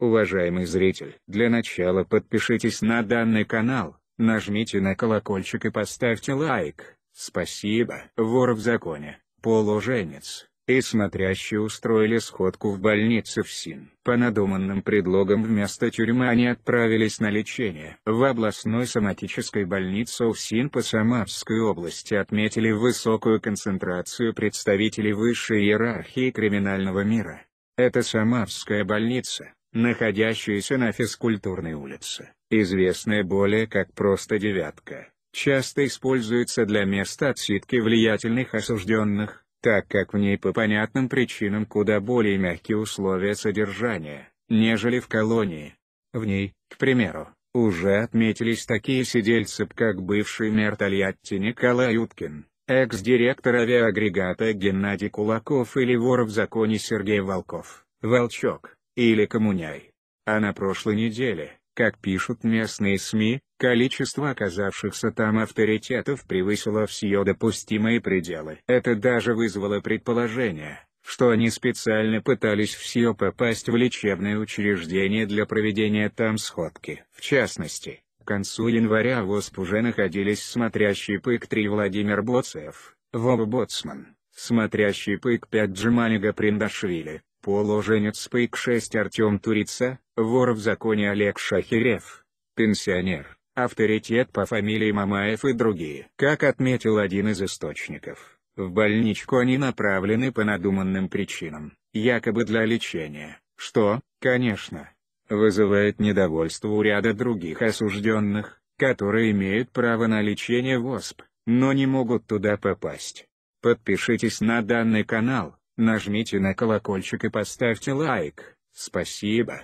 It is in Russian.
Уважаемый зритель, для начала подпишитесь на данный канал, нажмите на колокольчик и поставьте лайк. Спасибо. Вор в законе, положенец и смотрящие устроили сходку в больнице в СИН. По надуманным предлогам вместо тюрьмы они отправились на лечение. В областной соматической больнице Син по Самарской области отметили высокую концентрацию представителей высшей иерархии криминального мира. Это Самарская больница, находящаяся на физкультурной улице, известная более как просто «девятка», часто используется для места отсидки влиятельных осужденных, так как в ней по понятным причинам куда более мягкие условия содержания, нежели в колонии. В ней, к примеру, уже отметились такие сидельцы, как бывший мэр Тольятти Николай Уткин, экс-директор авиагрегата Геннадий Кулаков или вор в законе Сергей Волков, Волчок или коммуняй. А на прошлой неделе, как пишут местные СМИ, количество оказавшихся там авторитетов превысило все допустимые пределы. Это даже вызвало предположение, что они специально пытались все попасть в лечебное учреждение для проведения там сходки. В частности, к концу января в ОСП уже находились смотрящий по ИК-3 Владимир Боцев, Вова Боцман, смотрящий по ИК-5 Джамали Гаприндашвили, Положенец Пэйк-6 Артем Турица, вор в законе Олег Шахирев, пенсионер, авторитет по фамилии Мамаев и другие. Как отметил один из источников, в больничку они направлены по надуманным причинам, якобы для лечения, что, конечно, вызывает недовольство у ряда других осужденных, которые имеют право на лечение в ОСП, но не могут туда попасть. Подпишитесь на данный канал, Нажмите на колокольчик и поставьте лайк. Спасибо.